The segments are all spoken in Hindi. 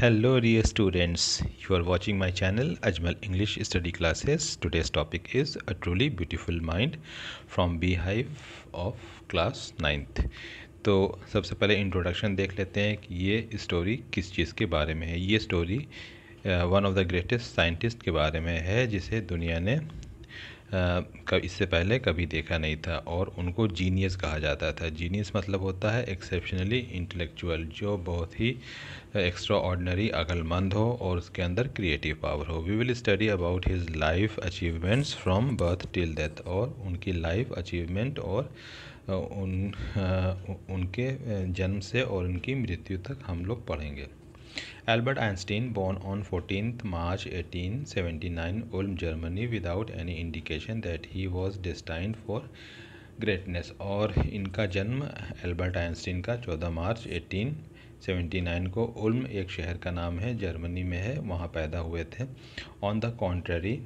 Hello dear students you are watching my channel Ajmal English study classes today's topic is a truly beautiful mind from beehive of class ninth तो सबसे पहले इंट्रोडक्शन देख लेते हैं कि ये स्टोरी किस चीज़ के बारे में है ये story one of the greatest scientist के बारे में है जिसे दुनिया ने इससे पहले कभी देखा नहीं था और उनको जीनियस कहा जाता था जीनियस मतलब होता है एक्सेप्शनली इंटेलेक्चुअल जो बहुत ही एक्स्ट्रा ऑर्डनरी अकलमंद हो और उसके अंदर क्रिएटिव पावर हो we will study about his life achievements from birth till death और उनकी लाइफ अचीवमेंट और उन उनके जन्म से और उनकी मृत्यु तक हम लोग पढ़ेंगे Albert Einstein, born on 14th March 1879, Ulm, Germany, without any indication that he was destined for greatness और इनका जन्म एल्बर्ट आइंस्टीन का चौदह मार्च एटीन नाइन को उल्म एक शहर का नाम है जर्मनी में है वहाँ पैदा हुए थे ऑन द कॉन्ट्रेरी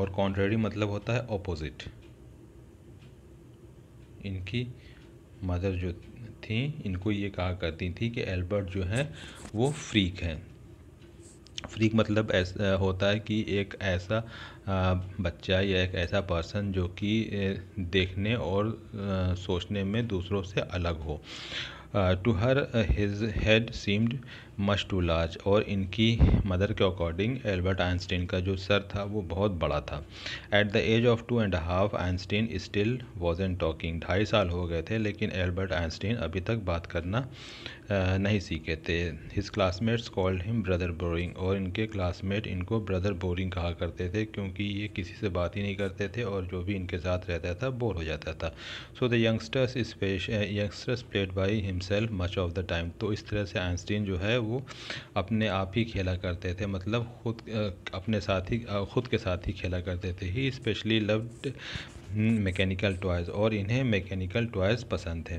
और कॉन्ट्रेरी मतलब होता है अपोजिट इनकी मदर जो थी इनको ये कहा करती थी कि एल्बर्ट जो है वो फ्रीक है फ्रीक मतलब ऐसा होता है कि एक ऐसा बच्चा या एक ऐसा पर्सन जो कि देखने और सोचने में दूसरों से अलग हो to her his head seemed much too large और इनकी मदर के अकॉर्डिंग एल्बर्ट आइंस्टीन का जो सर था वो बहुत बड़ा था at the age of two and half Einstein still was an talking ढाई साल हो गए थे लेकिन एल्बर्ट आइंस्टीन अभी तक बात करना नहीं सीखे थे his classmates called him brother boring और इनके क्लासमेट इनको ब्रदर बोरिंग कहा करते थे क्योंकि ये किसी से बात ही नहीं करते थे और जो भी इनके साथ रहता था बोर हो जाता था so the youngsters youngsters played by himself much of the time तो इस तरह से आइंस्टीन जो है वो अपने आप ही खेला करते थे मतलब खुद अपने साथ ही खुद के साथ ही खेला करते थे he specially loved mechanical hmm, toys और इन्हें मैकेनिकल टॉयज़ पसंद थे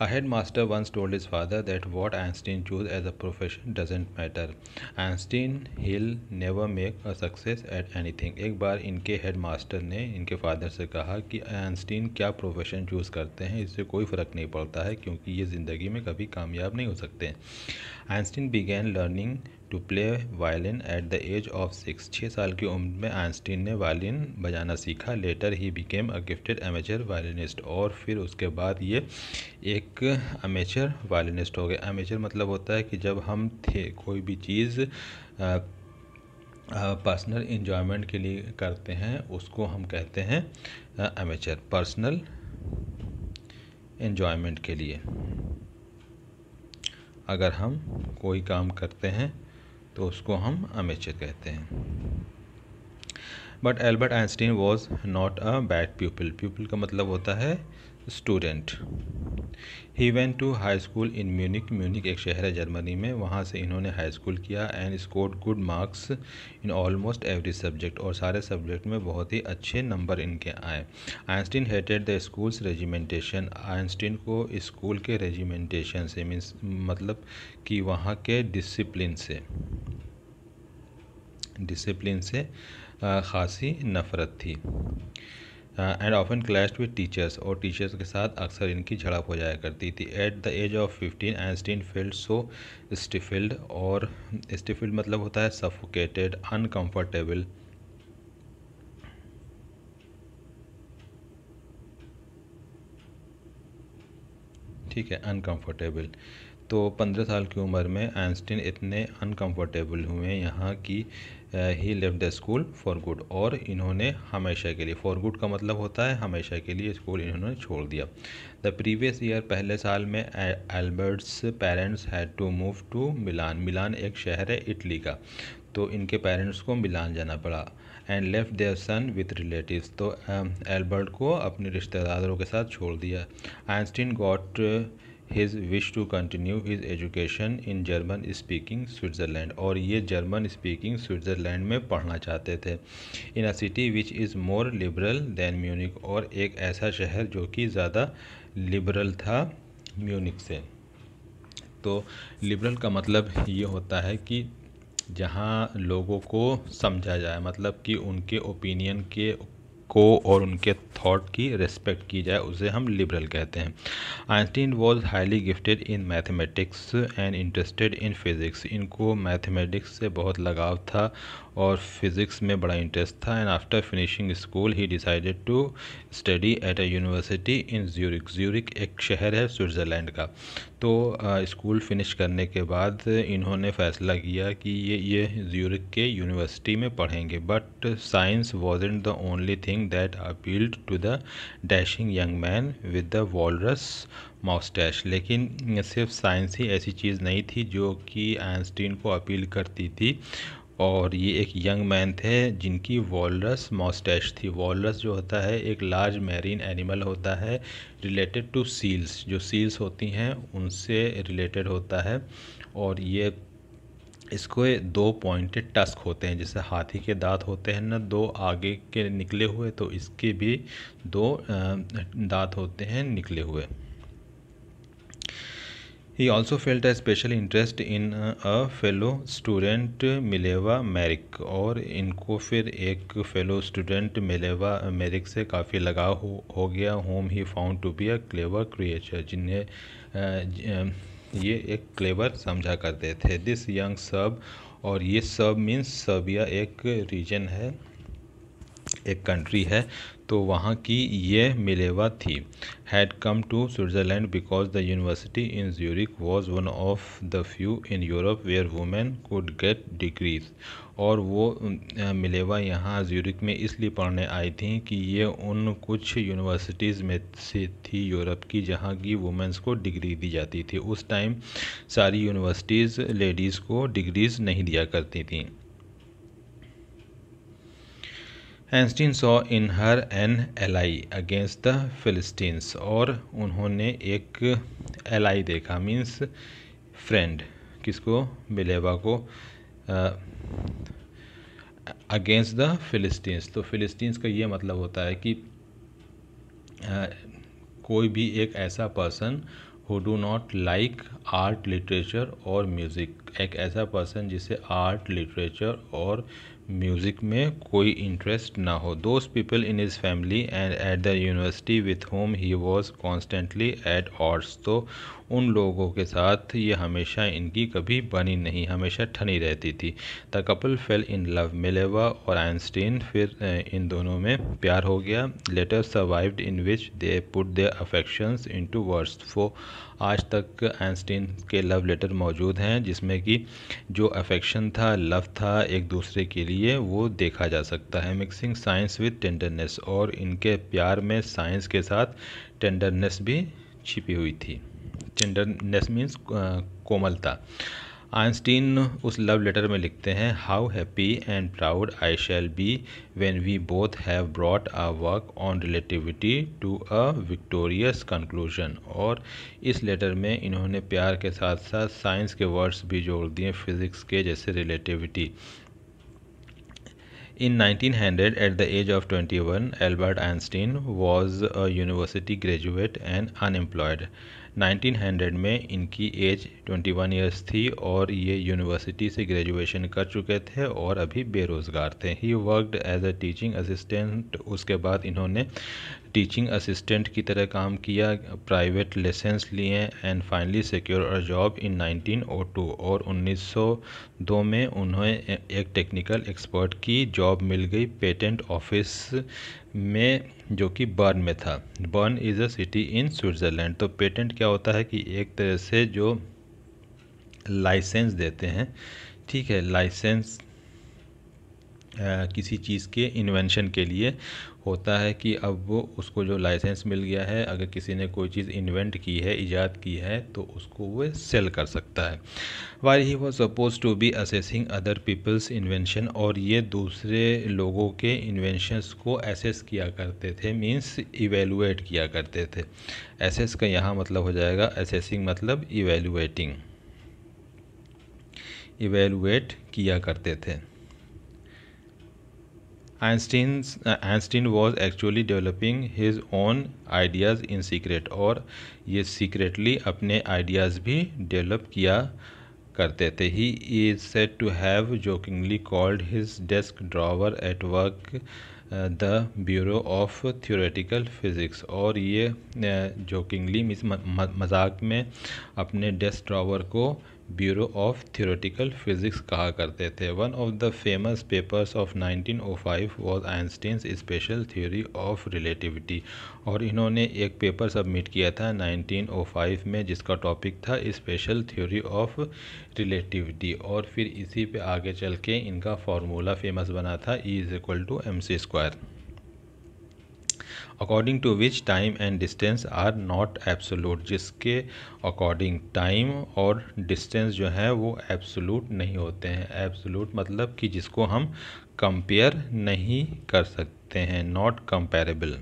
a head master once told his father that what Einstein chose as a profession doesn't matter Einstein will never make a success at anything एक बार इनके हेड मास्टर ने इनके फादर से कहा कि आइंस्टीन क्या प्रोफेशन चूज़ करते हैं इससे कोई फ़र्क नहीं पड़ता है क्योंकि ये ज़िंदगी में कभी कामयाब नहीं हो सकते Einstein began learning to play violin at the age of six छः साल की उम्र में आइंस्टीन ने वायलिन बजाना सीखा later he became a gifted amateur violinist और फिर उसके बाद ये एक अमेचर वायलिनिस्ट हो गए अमेचर मतलब होता है कि जब हम थे कोई भी चीज़ पर्सनल इन्जॉयमेंट के लिए करते हैं उसको हम कहते हैं अमेचर पर्सनल इन्जॉयमेंट के लिए अगर हम कोई काम करते हैं तो उसको हम अमेचर कहते हैं but Albert Einstein was not a bad pupil pupil का मतलब होता है student he went to high school in Munich Munich एक शहर है जर्मनी में वहाँ से इन्होंने हाई स्कूल किया and score good marks in almost every subject और सारे सब्जेक्ट में बहुत ही अच्छे नंबर इनके आए Einstein hated the school's regimentation Einstein को स्कूल के रेजिमेंटेशन से मीन्स मतलब कि वहाँ के डिसिप्लिन से डिसिप्लिन से ख़ासी नफ़रत थी and often clash with teachers और टीचर्स के साथ अक्सर इनकी झड़प हो जाया करती थी at the age of fifteen Einstein felt so stifled और स्टिफिल्ड मतलब होता है सफोकेटेड अनकम्फर्टेबल ठीक है अनकम्फर्टेबल तो पंद्रह साल की उम्र में आइंस्टीन इतने अनकम्फर्टेबल हुए यहाँ की he left the school for good और इन्होंने हमेशा के लिए फॉर गुड का मतलब होता है हमेशा के लिए स्कूल इन्होंने छोड़ दिया द प्रीवियस ईयर पहले साल में Albert's parents had to move to Milan Milan एक शहर है इटली का तो इनके पेरेंट्स को मिलान जाना पड़ा and left there son with relatives तो एल्बर्ट um, को अपने रिश्तेदारों के साथ छोड़ दिया Einstein got his wish to continue his education in German speaking Switzerland और ये जर्मन स्पीकिंग स्विट्ज़रलैंड में पढ़ना चाहते थे in a city which is more liberal than Munich और एक ऐसा शहर जो कि ज़्यादा लिबरल था म्यूनिक से तो लिबरल का मतलब ये होता है कि जहाँ लोगों को समझा जाए मतलब कि उनके ओपिनियन के को और उनके थॉट की रिस्पेक्ट की जाए उसे हम लिबरल कहते हैं Einstein was highly gifted in mathematics and interested in physics इनको मैथमेटिक्स से बहुत लगाव था और फिज़िक्स में बड़ा इंटरेस्ट था and after finishing school he decided to study at a university in Zurich Zurich एक शहर है स्विट्ज़रलैंड का तो स्कूल फिनिश करने के बाद इन्होंने फ़ैसला किया कि ये ये ज्यूरिक के यूनिवर्सिटी में पढ़ेंगे but science was in the only thing that appealed to the dashing young man with the walrus moustache लेकिन सिर्फ साइंस ही ऐसी चीज़ नहीं थी जो कि आइंस्टीन को अपील करती थी और ये एक यंग मैन थे जिनकी वॉलरस मॉस्टैश थी वॉलरस जो होता है एक लार्ज मैरीन एनिमल होता है रिलेटेड टू सील्स जो सील्स होती हैं उनसे रिलेटेड होता है और ये इसको दो पॉइंटेड टस्क होते हैं जैसे हाथी के दांत होते हैं ना दो आगे के निकले हुए तो इसके भी दो दांत होते हैं निकले हुए he also felt special interest in a fellow student Mileva Maric और इनको फिर एक फेलो स्टूडेंट मिलेवा मेरिक से काफ़ी लगाव हो, हो गया whom he found to be a clever creature जिन्हें uh, um, ये एक क्लेवर समझा करते थे दिस यंग सब और ये सब मीन्स सर्बिया एक रीजन है एक कंट्री है तो वहाँ की ये मिलेवा थी had come to Switzerland because the university in Zurich was one of the few in Europe where women could get degrees और वो मिलेवा यहाँ ज्यूरिक में इसलिए पढ़ने आई थी कि ये उन कुछ यूनिवर्सिटीज़ में से थी यूरोप की जहाँ की वुमेंस को डिग्री दी जाती थी उस टाइम सारी यूनिवर्सिटीज़ लेडीज़ को डिग्रीज़ नहीं दिया करती थी Einstein saw in her an ally against the philistines और उन्होंने एक एलाई देखा मीन्स फ्रेंड किसको बिलेवा को अगेंस्ट द फिलिस्टीन्स तो फिलिस्टीन्स का ये मतलब होता है कि आ, कोई भी एक ऐसा person who do not like art literature और म्यूज़िक एक ऐसा पर्सन जिसे आर्ट लिटरेचर और म्यूज़िक में कोई इंटरेस्ट ना हो those people in his family and at the university with whom he was constantly at odds तो उन लोगों के साथ ये हमेशा इनकी कभी बनी नहीं हमेशा ठनी रहती थी the couple fell in love Mileva और आइंस्टीन फिर इन दोनों में प्यार हो गया letters survived in which they put their affections into words फो आज तक आइंस्टीन के लव लेटर मौजूद हैं जिसमें कि जो अफेक्शन था लव था एक दूसरे के लिए वो देखा जा सकता है मिक्सिंग साइंस विद टेंडरनेस और इनके प्यार में साइंस के साथ टेंडरनेस भी छिपी हुई थी टेंडरनेस मीन्स uh, कोमलता आइंस्टीन उस लव लेटर में लिखते हैं how happy and proud I shall be when we both have brought a work on relativity to a victorious conclusion और इस लेटर में इन्होंने प्यार के साथ साथ साइंस के वर्ड्स भी जोड़ दिए फिज़िक्स के जैसे relativity In 1900, at the age of 21, Albert Einstein was a university graduate and unemployed. 1900 में इनकी एज 21 ईयर्स थी और ये यूनिवर्सिटी से ग्रेजुएशन कर चुके थे और अभी बेरोज़गार थे he worked as a teaching assistant उसके बाद इन्होंने टीचिंग असिस्टेंट की तरह काम किया प्राइवेट लेसेंस लिए and finally secure a job in 1902 और 1902 में उन्हें एक टेक्निकल एक्सपर्ट की जॉब मिल गई पेटेंट ऑफिस में जो कि बर्न में था Bern is a city in Switzerland तो पेटेंट क्या होता है कि एक तरह से जो लाइसेंस देते हैं ठीक है लाइसेंस किसी चीज़ के इन्वेंशन के लिए होता है कि अब वो उसको जो लाइसेंस मिल गया है अगर किसी ने कोई चीज़ इन्वेंट की है इजाद की है तो उसको वो सेल कर सकता है while he was suppose to be assessing other people's invention और ये दूसरे लोगों के इन्वेंशंस को एसेस किया करते थे मींस इवेलुएट किया करते थे एसेस का यहाँ मतलब हो जाएगा असेसिंग मतलब इवेलुएटिंग इवेलुएट किया करते थे Einstein's, Einstein was actually developing his own ideas in secret और ये सीक्रेटली अपने आइडियाज भी डेवलप किया करते थे he is said to have jokingly called his desk drawer at work the bureau of theoretical physics और ये जोकिंगली uh, मजाक में अपने डेस्क ड्रावर को ब्यूरो ऑफ थियोरेटिकल फिज़िक्स कहा करते थे one of the famous papers of 1905 was Einstein special theory of relativity और इन्होंने एक पेपर सबमिट किया था 1905 में जिसका टॉपिक था स्पेशल थ्योरी ऑफ रिलेटिविटी और फिर इसी पे आगे चल के इनका फार्मूला फेमस बना था E is equal to M C square according to which time and distance are not absolute जिसके अकॉर्डिंग टाइम और डिस्टेंस जो है वो एब्सोलूट नहीं होते हैं एब्सोलूट मतलब कि जिसको हम कंपेयर नहीं कर सकते हैं not comparable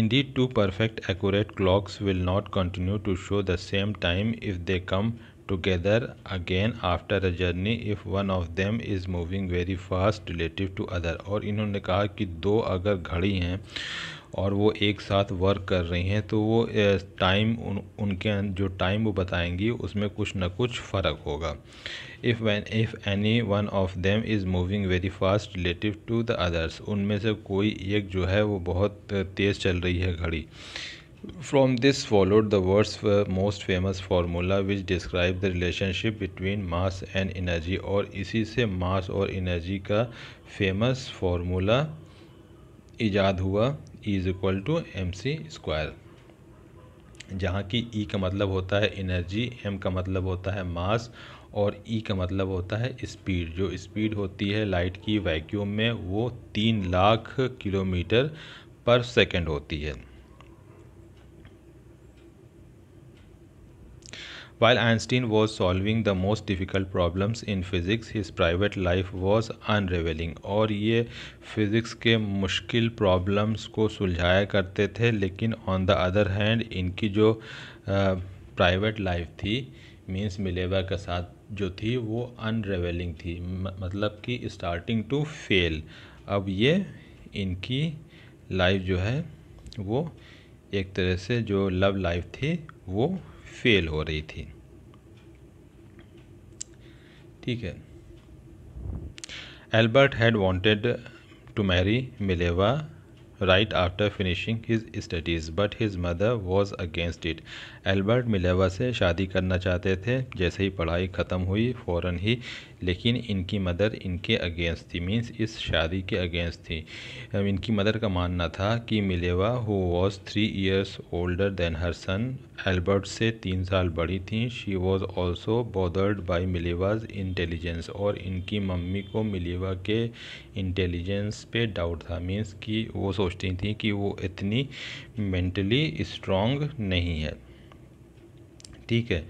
Indeed, two perfect accurate clocks will not continue to show the same time if they come together again after a journey if one of them is moving very fast relative to other और इन्होंने कहा कि दो अगर घड़ी हैं और वो एक साथ वर्क कर रही हैं तो वो टाइम उन उनके जो टाइम वो बताएंगी उसमें कुछ ना कुछ फ़र्क होगा if when if any one of them is moving very fast relative to the others उनमें से कोई एक जो है वो बहुत तेज़ चल रही है घड़ी From this followed the world's most famous formula which describes the relationship between mass and energy और इसी से मास और energy का फेमस फार्मूला ईजाद हुआ E is equal to M C square जहाँ की ई का मतलब होता है इनर्जी एम का मतलब होता है मास और ई e का मतलब होता है स्पीड जो स्पीड होती है लाइट की वैक्यूम में वो तीन लाख किलोमीटर पर सेकेंड होती है While Einstein was solving the most difficult problems in physics, his private life was unraveling और ये physics के मुश्किल problems को सुलझाया करते थे लेकिन on the other hand इनकी जो private life थी means मिलेवा के साथ जो थी वो unraveling थी मतलब कि starting to fail. अब ये इनकी life जो है वो एक तरह से जो love life थी वो फेल हो रही थी ठीक है Albert had wanted to marry Mileva right after finishing his studies but his mother was against it Albert Mileva से शादी करना चाहते थे जैसे ही पढ़ाई ख़त्म हुई फ़ौरन ही लेकिन इनकी मदर इनके अगेंस्ट थी मीन्स इस शादी के अगेंस्ट थी इनकी मदर का मानना था कि Mileva who was three years older than her son Albert से तीन साल बड़ी थी she was also bothered by Mileva's intelligence और इनकी मम्मी को मिलेवा के इंटेलिजेंस पे डाउट था मीन्स कि वो सोच सोचती थी कि वो इतनी मेंटली स्ट्रॉन्ग नहीं है ठीक है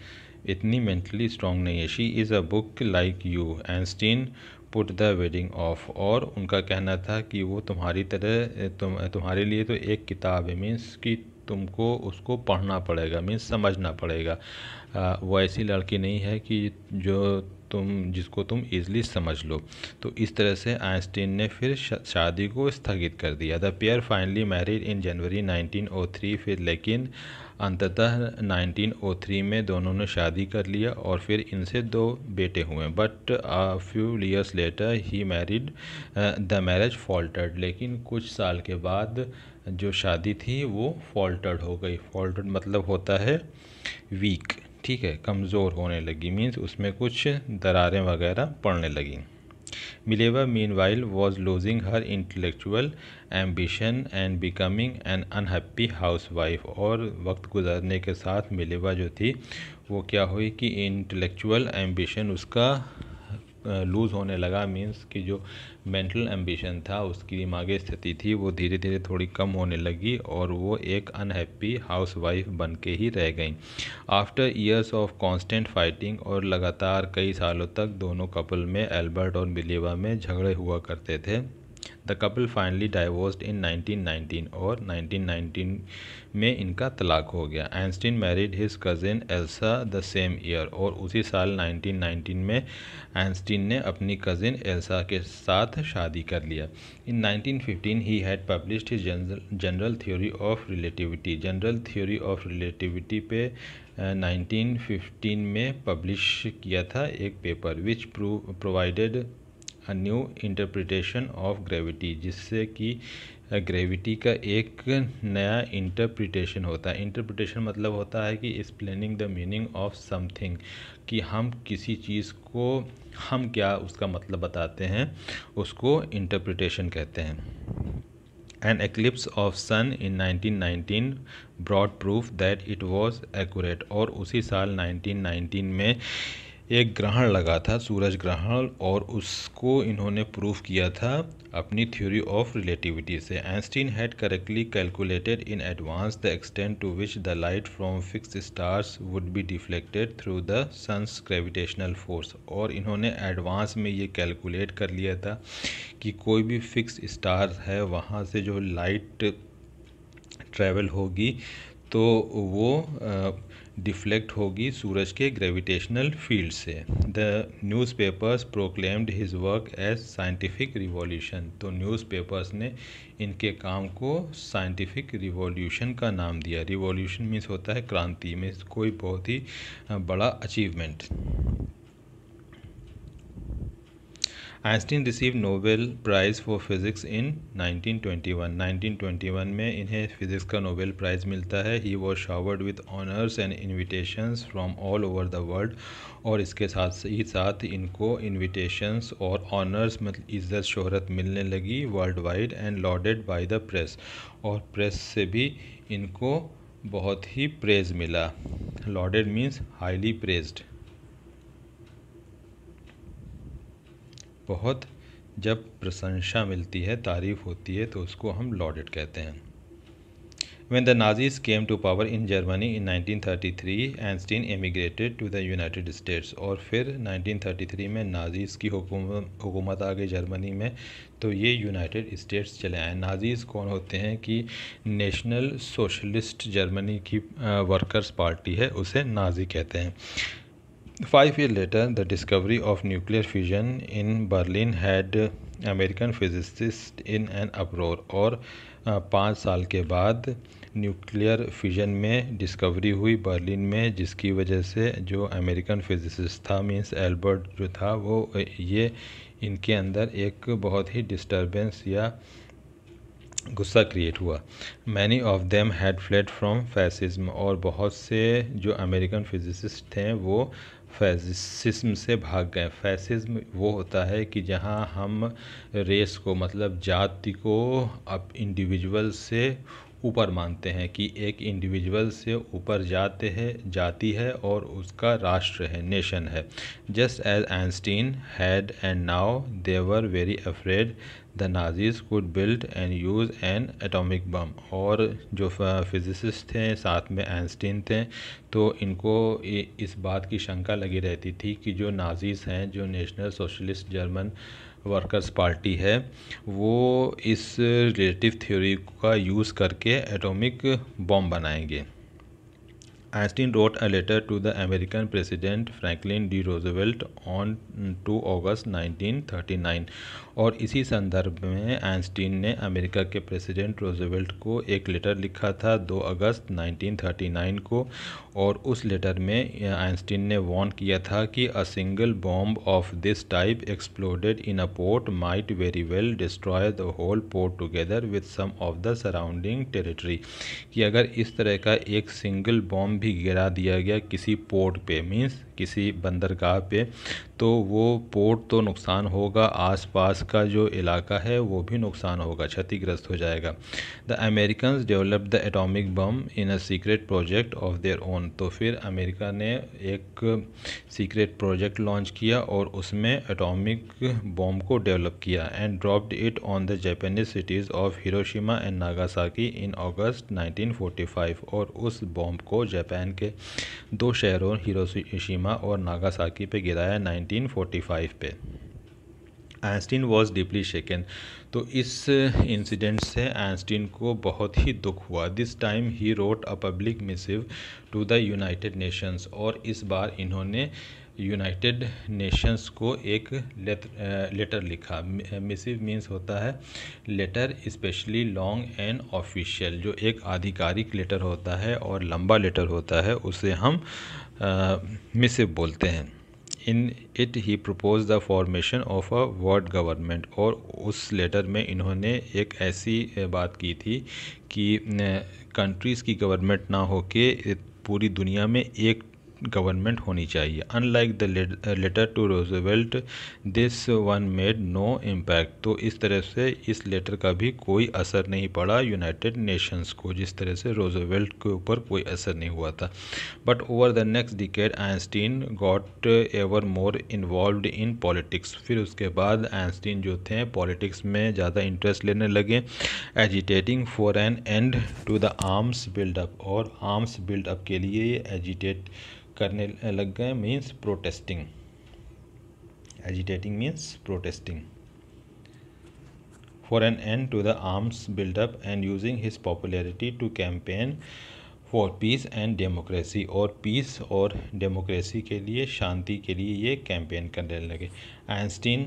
इतनी मेंटली स्ट्रॉन्ग नहीं है she is a book like you Einstein put the wedding off और उनका कहना था कि वो तुम्हारी तरह तुम तुम्हारे लिए तो एक किताब है मीन्स कि तुमको उसको पढ़ना पड़ेगा मीन्स समझना पड़ेगा वो ऐसी लड़की नहीं है कि जो तुम जिसको तुम इजली समझ लो तो इस तरह से आइंस्टीन ने फिर शादी को स्थगित कर दिया the pair finally married in January 1903 फिर लेकिन अंततः 1903 में दोनों ने शादी कर लिया और फिर इनसे दो बेटे हुए but few years later he married the marriage faltered लेकिन कुछ साल के बाद जो शादी थी वो फॉल्टर्ड हो गई फॉल्टर्ड मतलब होता है वीक ठीक है कमज़ोर होने लगी मीन्स उसमें कुछ दरारें वगैरह पड़ने Mileva meanwhile was losing her intellectual ambition and becoming an unhappy housewife और वक्त गुजारने के साथ मिलेवा जो थी वो क्या हुई कि इंटेलेक्चुअल एम्बिशन उसका लूज़ होने लगा मीन्स कि जो मेंटल एम्बिशन था उसकी दिमागी स्थिति थी वो धीरे धीरे थोड़ी कम होने लगी और वो एक अनहैप्पी हाउस वाइफ बन के ही रह गई after years of constant fighting और लगातार कई सालों तक दोनों कपल में एल्बर्ट और बिलेवा में झगड़े हुआ करते थे the couple finally divorced in 1919 और 1919 में इनका तलाक हो गया Einstein married his cousin Elsa the same year और उसी साल 1919 में एंस्टीन ने अपनी कज़िन एल्सा के साथ शादी कर लिया in 1915 he had published his general theory of relativity general theory of relativity पे 1915 uh, में पब्लिश किया था एक paper which provided a new interpretation of gravity जिससे कि ग्रेविटी का एक नया इंटरप्रिटेशन होता है इंटरप्रिटेशन मतलब होता है कि explaining the meaning of something कि हम किसी चीज़ को हम क्या उसका मतलब बताते हैं उसको इंटरप्रिटेशन कहते हैं an of sun in nineteen 1919 brought proof that it was exact और उसी साल 1919 में एक ग्रहण लगा था सूरज ग्रहण और उसको इन्होंने प्रूफ किया था अपनी थ्योरी ऑफ रिलेटिविटी से Einstein had correctly calculated in advance the extent to which the light from fix stars would be deflected through the sun's gravitational force और इन्होंने एडवांस में ये कैलकुलेट कर लिया था कि कोई भी फिक्स स्टार है वहाँ से जो लाइट ट्रेवल होगी तो वो डिफ़्लेक्ट होगी सूरज के ग्रेविटेशनल फील्ड से the newspapers proclaimed his work as scientific revolution तो न्यूज़पेपर्स ने इनके काम को साइंटिफिक रिवॉल्यूशन का नाम दिया रिवॉल्यूशन मीन्स होता है क्रांति मीन्स कोई बहुत ही बड़ा achievement Einstein receive Nobel prize for physics in 1921 1921 में इन्हें फिज़िक्स का नोबेल प्राइज़ मिलता है he was showered with honours and invitation from all over the world और इसके साथ ही साथ इनको इनविटेशंस और ऑनर्स मतलब इज़्ज़त शहरत मिलने लगी world wide and lauded by the press और प्रेस से भी इनको बहुत ही प्रेज़ मिला लॉडेड मीन्स हाईली प्रेज्ड बहुत जब प्रशंसा मिलती है तारीफ़ होती है तो उसको हम लॉडेड कहते हैं when the Nazis came to power in Germany in 1933, Einstein emigrated to the United States और फिर 1933 में नाजीज़ की हुकूमत आ गई जर्मनी में तो ये यूनाइटेड स्टेट्स चले आए नाजीज़ कौन होते हैं कि नेशनल सोशलिस्ट जर्मनी की वर्कर्स पार्टी है उसे नाजी कहते हैं Five years later, the discovery of nuclear fission in Berlin had American physicists in an uproar. और पाँच साल के बाद न्यूक्लियर फिजन में डिस्कवरी हुई बर्लिन में जिसकी वजह से जो अमेरिकन फिजिसिस्ट था मीन्स एल्बर्ट जो था वो ये इनके अंदर एक बहुत ही डिस्टर्बेंस या गुस्सा क्रिएट हुआ many of them had fled from fascism और बहुत से जो अमेरिकन फिजिसिस्ट थे वो फैसिस्म से भाग गए फैसिज्म वो होता है कि जहाँ हम रेस को मतलब जाति को अब इंडिविजुअल से ऊपर मानते हैं कि एक इंडिविजुअल से ऊपर जाते हैं जाति है और उसका राष्ट्र है नेशन है just as Einstein had and now they were very afraid the Nazis could build and use an atomic bomb और जो फिज़िसिस्ट थे साथ में आइंस्टीन थे तो इनको इस बात की शंका लगी रहती थी कि जो नाजीज़ हैं जो national socialist German workers party है वो इस रिलेटिव थ्योरी का यूज़ करके एटॉमिक बम बनाएंगे Einstein wrote a letter to the American president Franklin D Roosevelt on two August 1939 और इसी संदर्भ में आइंस्टीन ने अमेरिका के प्रेसिडेंट रोजवेल्ट को एक लेटर लिखा था 2 अगस्त 1939 को और उस लेटर में आइंस्टीन ने वॉन किया था कि a single bomb of this type exploded in a port might very well destroy the whole port together with some of the surrounding territory कि अगर इस तरह का एक सिंगल बॉम्ब भी गिरा दिया गया किसी पोर्ट पे मीन्स किसी बंदरगाह पे तो वो पोर्ट तो नुकसान होगा आसपास का जो इलाका है वो भी नुकसान होगा क्षतिग्रस्त हो जाएगा the American develop the atomic bomb in a secret project of their own तो फिर अमेरिका ने एक सीक्रेट प्रोजेक्ट लॉन्च किया और उसमें एटॉमिक बम को डेवलप किया and dropped it on the Japanese cities of Hiroshima and Nagasaki in August 1945 और उस बम को जापान के दो शहरों हिरोशिमा और नागासाकी पे गिराया 1945 पे आइंस्टीन वॉज डीपली शेकन तो इस इंसिडेंट uh, से आइंस्टीन को बहुत ही दुख हुआ this time he wrote a public missive to the United Nations और इस बार इन्होंने यूनाइटेड नेशंस को एक लेटर uh, लिखा मिसिव मीन्स uh, होता है letter specially long and official जो एक आधिकारिक लेटर होता है और लंबा लेटर होता है उसे हम मिसिव बोलते हैं in it he propose the formation of a world government और उस लेटर में इन्होंने एक ऐसी बात की थी कि कंट्रीज़ की गवर्नमेंट ना हो के पूरी दुनिया में एक गवर्नमेंट होनी चाहिए unlike the letter to Roosevelt this one made no impact तो इस तरह से इस लेटर का भी कोई असर नहीं पड़ा यूनाइटेड नेशंस को जिस तरह से रोजवेल्ट के ऊपर कोई असर नहीं हुआ था but over the next decade Einstein got ever more involve in politics फिर उसके बाद आइंस्टीन जो थे पॉलिटिक्स में ज़्यादा इंटरेस्ट लेने लगे agitating for an end to the arms buildup और आर्म्स बिल्डअप के लिए एजिटेट करने लग गए means protesting agitating means protesting for an end to the arms buildup and using his popularity to campaign for peace and democracy और पीस और डेमोक्रेसी के लिए शांति के लिए ये कैंपेन करने लगे Einstein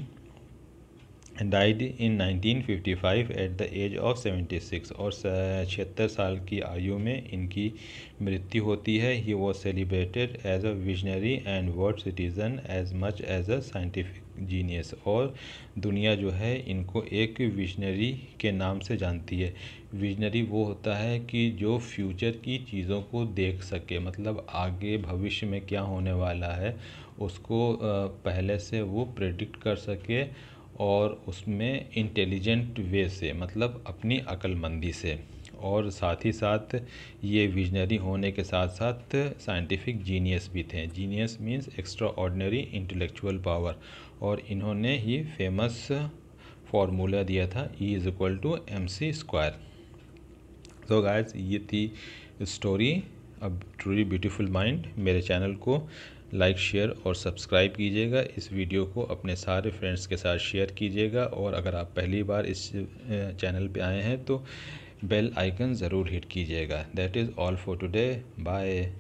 nineteen fifty 1955 at the age of 76 और छिहत्तर साल की आयु में इनकी मृत्यु होती है he was celebrated as a visionary and world citizen as much as a scientific genius और दुनिया जो है इनको एक विजनरी के नाम से जानती है विजनरी वो होता है कि जो फ्यूचर की चीज़ों को देख सके मतलब आगे भविष्य में क्या होने वाला है उसको पहले से वो प्रेडिक्ट कर सके और उसमें इंटेलिजेंट वे से मतलब अपनी अक्लमंदी से और साथ ही साथ ये विजनरी होने के साथ साथ साइंटिफिक जीनियस भी थे genius means extraordinary intellectual power और इन्होंने ही फेमस फार्मूला दिया था E is equal to M C square तो गाइज ये थी स्टोरी अब ट्रूली ब्यूटीफुल माइंड मेरे चैनल को लाइक शेयर और सब्सक्राइब कीजिएगा इस वीडियो को अपने सारे फ्रेंड्स के साथ शेयर कीजिएगा और अगर आप पहली बार इस चैनल पे आए हैं तो बेल आइकन ज़रूर हिट कीजिएगा that is all for today bye